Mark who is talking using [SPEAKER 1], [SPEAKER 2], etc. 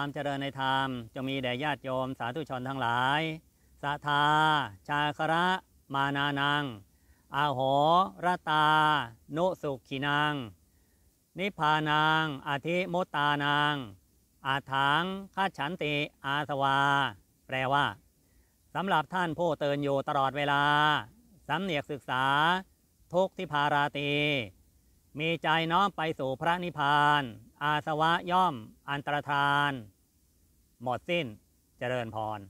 [SPEAKER 1] ความเจริญในธรรมจะมีแด่ญาติโยมสาธุชนทั้งหลายสาทา ชาคระ มานานัง อาหอระตาโนสุขีนางนิพานางอาทิโมตานาง อาถังคาฉันติ อาสวา แปลว่าสำหรับท่านผู้เตือนอยู่ตลอดเวลา สำเนียกศึกษา ทุกทิพาราตีมีใจน้อมไปสู่พระนิพพาน อาสวะย่อมอันตรธาน หมดสิ้นเจริญพร